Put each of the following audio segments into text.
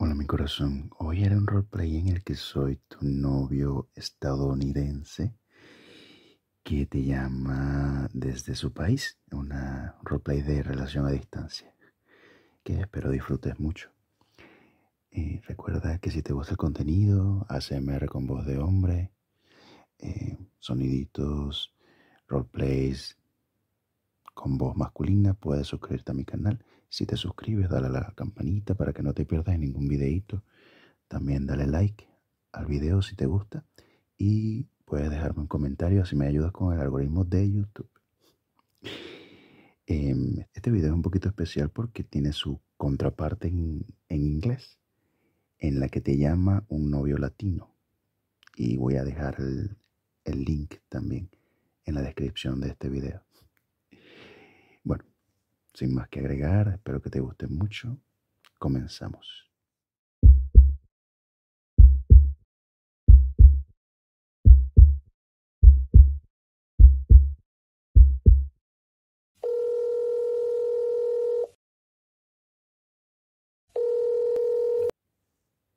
Hola mi corazón, hoy era un roleplay en el que soy tu novio estadounidense que te llama desde su país, una roleplay de relación a distancia, que espero disfrutes mucho. Eh, recuerda que si te gusta el contenido, ASMR con voz de hombre, eh, soniditos, roleplays con voz masculina, puedes suscribirte a mi canal si te suscribes, dale a la campanita para que no te pierdas ningún videito. También dale like al video si te gusta. Y puedes dejarme un comentario, así me ayudas con el algoritmo de YouTube. Em, este video es un poquito especial porque tiene su contraparte en, inglés, en la que te llama un novio latino. Y voy a dejar el link también en la descripción de este video. Bueno, sin más que agregar, espero que te guste mucho. Comenzamos.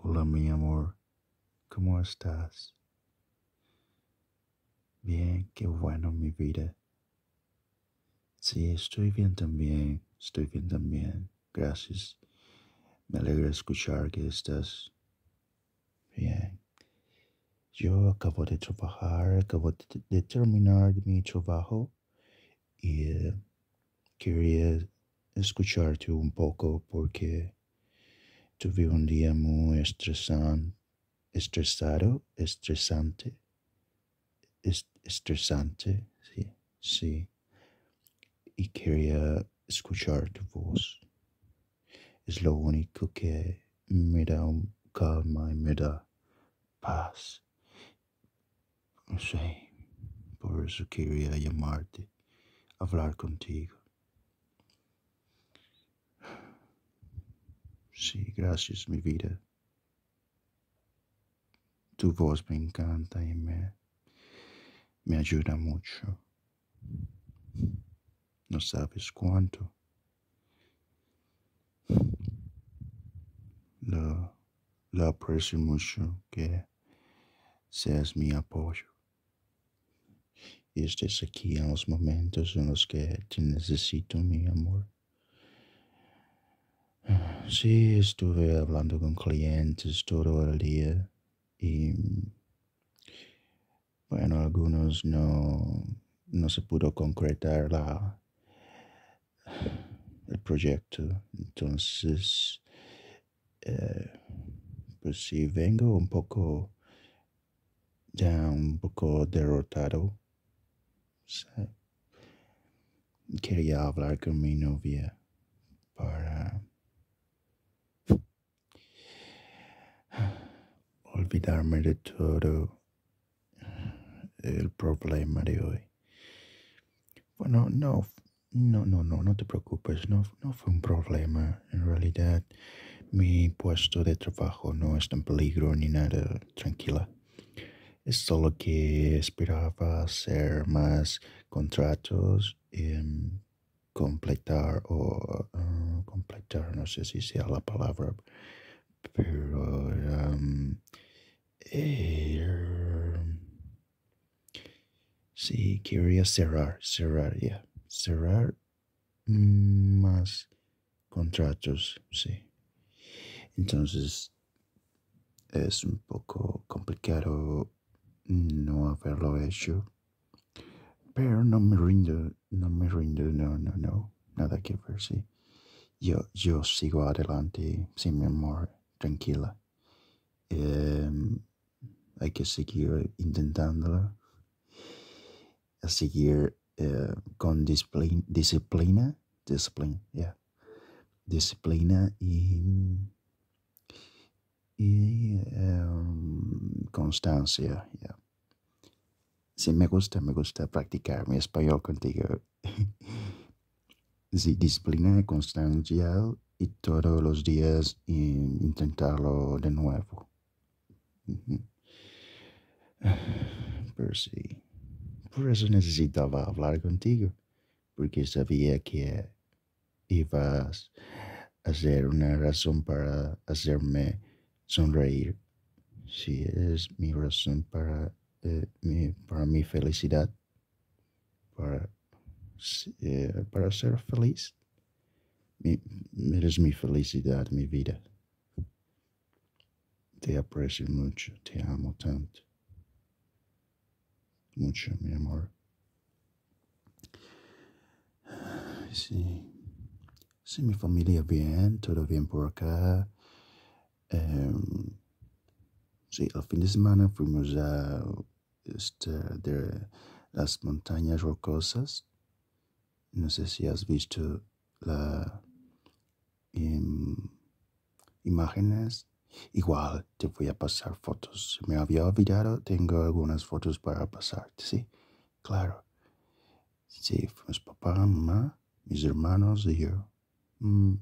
Hola mi amor, ¿cómo estás? Bien, qué bueno mi vida. Sí, estoy bien también, estoy bien también. Gracias. Me alegra escuchar que estás bien. Yo acabo de trabajar, acabo de, terminar mi trabajo y eh, quería escucharte un poco porque tuve un día muy estresan, estresado, estresante, estresante, sí, sí y quería escuchar tu voz. Es lo único que me da calma y me da paz. No sé, por eso quería llamarte, hablar contigo. Sí, gracias, mi vida. Tu voz me encanta y me, me ayuda mucho. No sabes cuánto. Lo, aprecio mucho que seas mi apoyo. Y estés aquí en los momentos en los que te necesito, mi amor. Sí, estuve hablando con clientes todo el día y bueno, algunos no, no se pudo concretar la, el proyecto. Entonces, eh, pues si vengo un poco, ya un poco derrotado. Quería hablar con mi novia para olvidarme de todo el problema de hoy. Bueno, no no, no, no, no te preocupes, no, no fue un problema. En realidad, mi puesto de trabajo no está en peligro ni nada, tranquila. Es solo que esperaba hacer más contratos, y em, completar o ah, completar, no sé si sea la palabra, pero em, eh, sí, quería cerrar, cerrar ya cerrar mm, más contratos, sí. Entonces es un poco complicado no haberlo hecho, pero no me rindo, no me rindo, no, no, no, nada que ver, sí. Yo, yo sigo adelante, Sin mi amor, tranquila. Em, hay que seguir intentándolo, a seguir eh, con disciplina, disciplina, y, em, constancia. Yeah. Sí, me gusta, me gusta practicar mi español contigo. sí, disciplina, constancia y todos los días intentarlo de nuevo. Pero por eso necesitaba hablar contigo, porque sabía que ibas a ser una razón para hacerme sonreír. Si es mi razón para, eh, mi, para mi felicidad, para, eh, ser feliz. eres mi felicidad, mi vida. Te aprecio mucho, te amo tanto mucho, mi amor. Sí. Sí, mi familia bien, todo bien por acá. si em, sí, el fin de semana fuimos a este, de las montañas rocosas. No sé si has visto las em, imágenes Igual te voy a pasar fotos. Me había olvidado, tengo algunas fotos para pasarte, ¿sí? Claro. Sí, fuimos papá, mamá, mis hermanos y yo. Mm,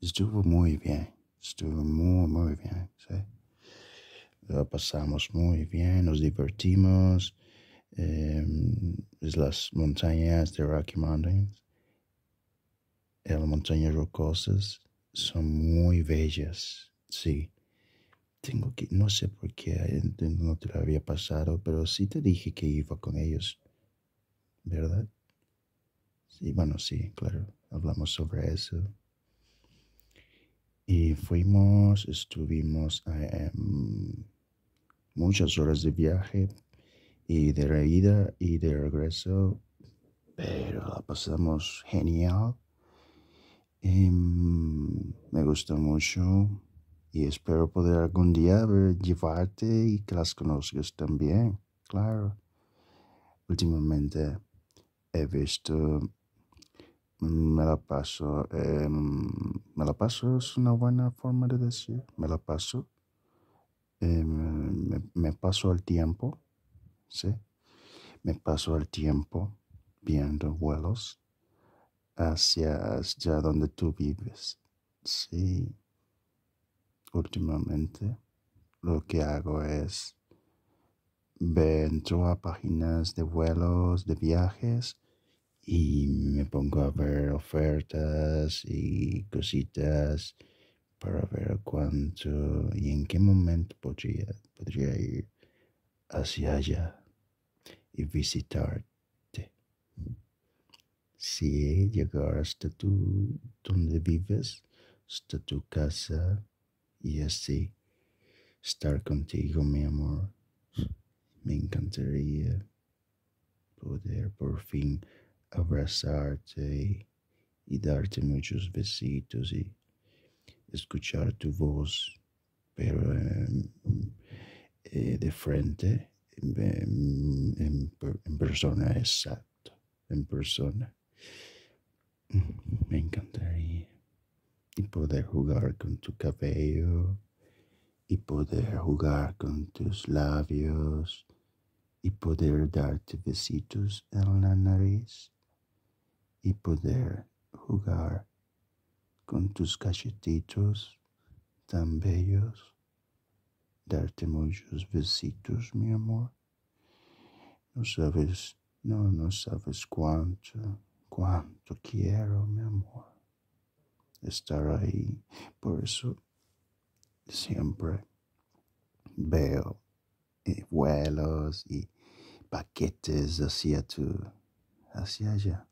estuvo muy bien, estuvo muy, muy bien, Lo pasamos muy bien, nos divertimos. Em, las montañas de Rocky Mountains. Las montañas rocosas son muy bellas Sí. Tengo que, no sé por qué eh, no te lo había pasado, pero sí te dije que iba con ellos, ¿verdad? Sí, bueno, sí, claro, hablamos sobre eso. Y fuimos, estuvimos eh, em, muchas horas de viaje y de reída y de regreso, pero la pasamos genial. Em, me gustó mucho y espero poder algún día llevarte y que las conozcas también. Claro. Últimamente he visto mm, me la paso, me la paso es una buena forma de decir, me la paso, em, me, paso el tiempo, ¿sí? Me paso el tiempo viendo vuelos hacia, hacia donde tú vives, sí últimamente lo que hago es entro a páginas de vuelos, de viajes y me pongo a ver ofertas y cositas para ver cuánto y en qué momento podría, podría ir hacia allá y visitarte. Si llegar hasta tu donde vives, hasta tu casa, y así estar contigo, mi amor. Me encantaría poder por fin abrazarte y, darte muchos besitos y escuchar tu voz, pero em, eh, de frente, em, em, en persona, exacto, en persona. Me encantaría y poder jugar con tu cabello y poder jugar con tus labios y poder darte besitos en la nariz y poder jugar con tus cachetitos tan bellos, darte muchos besitos, mi amor. No sabes, no, no sabes cuánto, cuánto quiero, mi amor estar ahí. Por eso siempre veo eh, vuelos y paquetes hacia tu, hacia allá.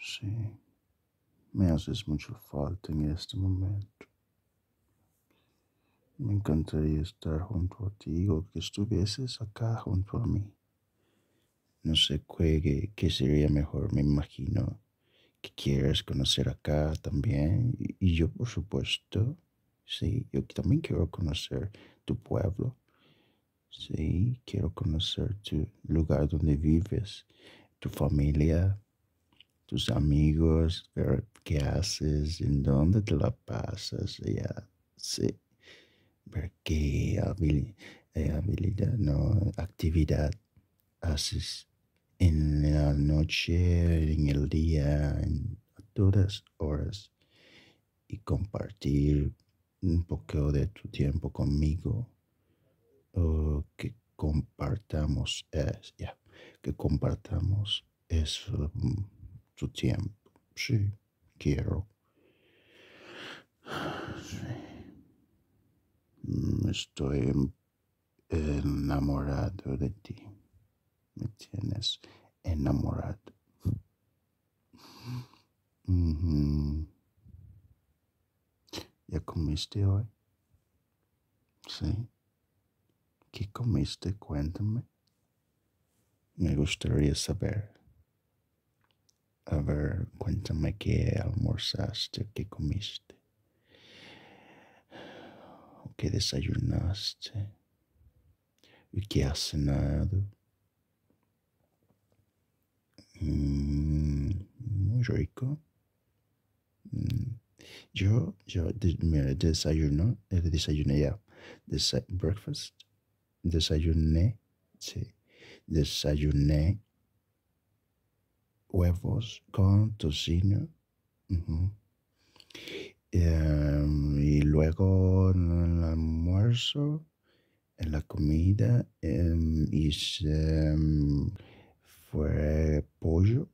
Sí, me haces mucho falta en este momento. Me encantaría estar junto a ti o que estuvieses acá junto a mí no sé qué, qué sería mejor, me imagino que quieres conocer acá también. Y, yo, por supuesto, sí, yo también quiero conocer tu pueblo. Sí, quiero conocer tu lugar donde vives, tu familia, tus amigos, ver qué haces, en dónde te la pasas, ya, sí, ver qué eh, habilidad, no, actividad haces en la noche, en el día, en todas horas y compartir un poco de tu tiempo conmigo que compartamos es, ya que compartamos es tu tiempo sí quiero mm, estoy enamorado de ti me tienes enamorado. Mm-hmm. ¿Ya comiste hoy? ¿Sí? ¿Qué comiste? Cuéntame. Me gustaría saber. A ver, cuéntame qué almorzaste, qué comiste, qué desayunaste y qué has cenado. rico. Mm. Yo, yo, desayuno, eh, desayuné ya, breakfast, desayuné, sí, desayuné huevos con tocino. Em, y luego el almuerzo, en la comida, y em, hice, em, fue pollo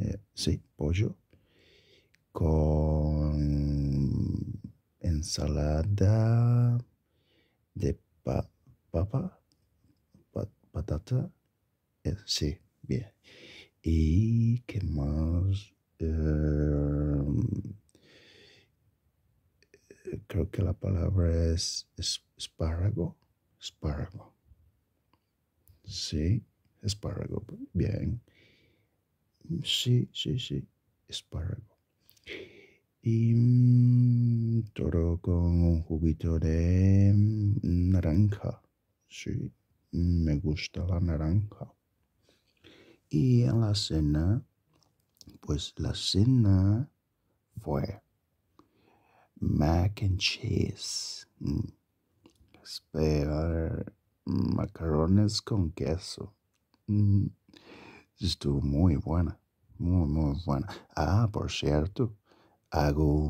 eh, sí, pollo, con ensalada de papa, patata, eh, sí, bien. ¿Y qué más? Eh, creo que la palabra es espárrago. Espárrago. Sí, espárrago. Bien. Sí, sí, sí, espárrago. Y mm, toro con un juguito de mm, naranja. Sí, me gusta la naranja. Y en la cena, pues la cena fue mac and cheese. Mm. espera macarrones con queso. Estuvo muy buena, muy, muy buena. Ah, por cierto, hago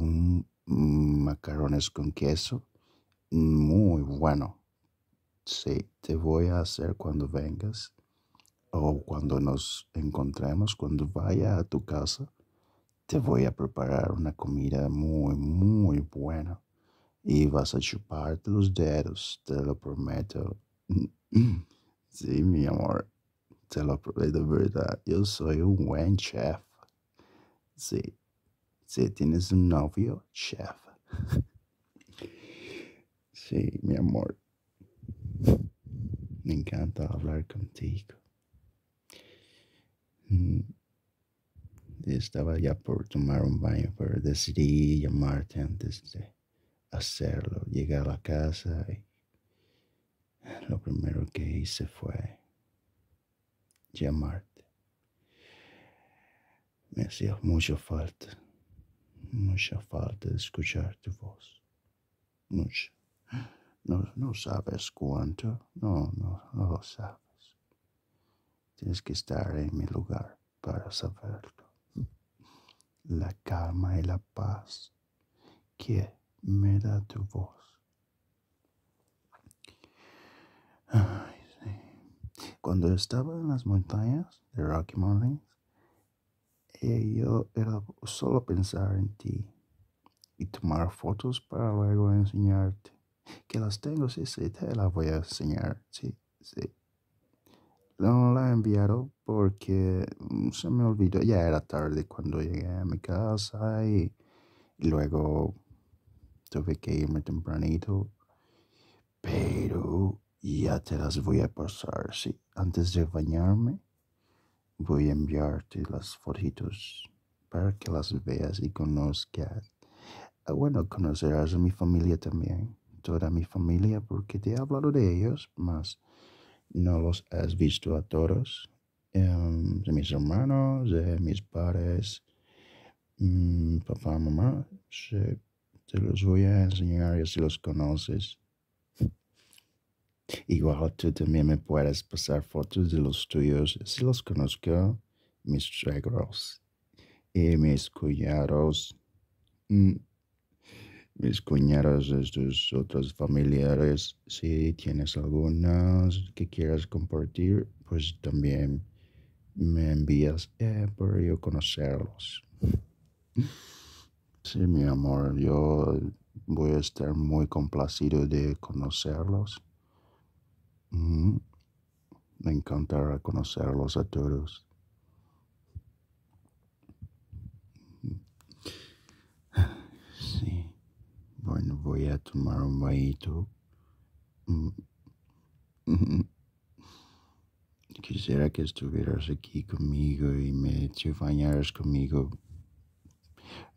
macarrones con queso muy bueno. Sí, te voy a hacer cuando vengas o cuando nos encontremos, cuando vaya a tu casa. Te voy a preparar una comida muy, muy buena. Y vas a chuparte los dedos, te lo prometo. sí, mi amor te lo de verdad, yo soy un buen chef. Sí, sí, tienes un novio, chef. Sí, mi amor. Me encanta hablar contigo. Mm. Estaba ya por tomar un baño, pero decidí llamarte antes de hacerlo. Llegar a la casa y lo primero que hice fue llamarte. Me hacía mucha falta, mucha falta de escuchar tu voz. Mucha. No, sabes cuánto, no, no, no lo sabes. Tienes que estar en mi lugar para saberlo. La calma y la paz que me da tu voz. Cuando estaba en las montañas de Rocky Mountains, eh, yo era solo pensar en ti y tomar fotos para luego enseñarte. Que las tengo, sí, sí, te las voy a enseñar, sí, sí. No la he enviado porque mm, se me olvidó, ya era tarde cuando llegué a mi casa y luego tuve que irme tempranito. Pero ya te las voy a pasar. Sí, antes de bañarme, voy a enviarte las fotitos para que las veas y conozcas. Ah, bueno, conocerás a mi familia también, toda mi familia, porque te he hablado de ellos, más no los has visto a todos. Em, de mis hermanos, de mis padres, mm, papá, mamá, te los voy a enseñar y los conoces. Igual tú también me puedes pasar fotos de los tuyos si los conozco, mis suegros y eh, mis cuñados, mm, mis cuñados de tus otros familiares. Si tienes algunas que quieras compartir, pues también me envías eh, por para yo conocerlos. Sí, mi amor, yo voy a estar muy complacido de conocerlos. Mm-hmm. Me encantará conocerlos a todos. Sí. Bueno, voy a tomar un bañito. Mm-hmm. Quisiera que estuvieras aquí conmigo y me te conmigo.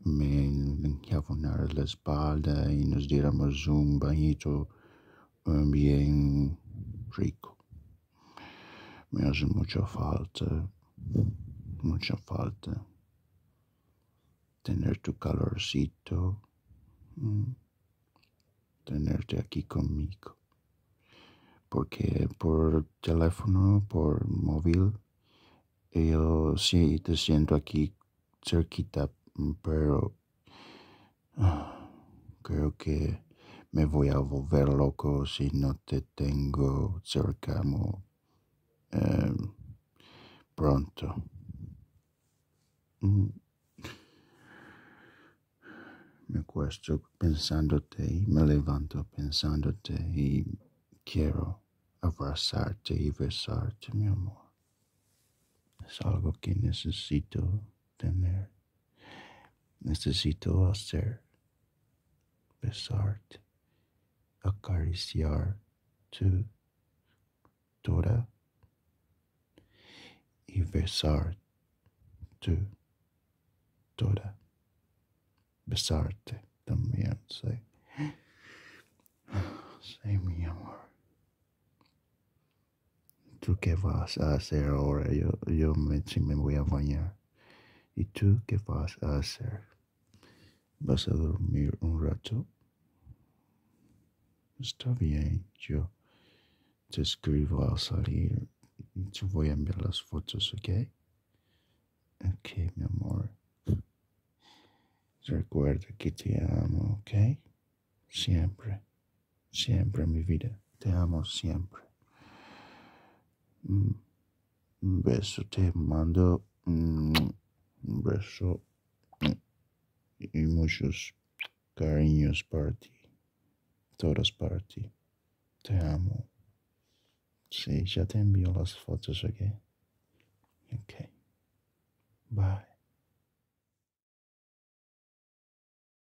Me enjabonaras la espalda y nos diéramos un bañito eh, bien rico. Me hace mucha falta, mucha falta tener tu calorcito, mm, tenerte aquí conmigo. Porque por teléfono, por móvil, yo sí te siento aquí cerquita, pero ah, creo que me voy a volver loco si no te tengo cerca em, pronto. Mm. Me acuesto pensándote y me levanto pensándote y quiero abrazarte y besarte, mi amor. Es algo que necesito tener. Necesito hacer. Besarte acariciar tu toda y besar tu toda. Besarte también, sí. Sí, mi amor. ¿Tú qué vas a hacer ahora? Yo, yo me, me voy a bañar. ¿Y tú qué vas a hacer? ¿Vas a dormir un rato? está bien, yo te escribo al salir y te voy a enviar las fotos, ¿ok? Ok, mi amor. Recuerda que te amo, ¿ok? Siempre, siempre mi vida. Te amo siempre. Mm, un beso te mando. Mm, un beso mm, y muchos cariños para ti. Todos para ti. Te amo. Sí, ya te envío las fotos, aquí. Ok. Bye.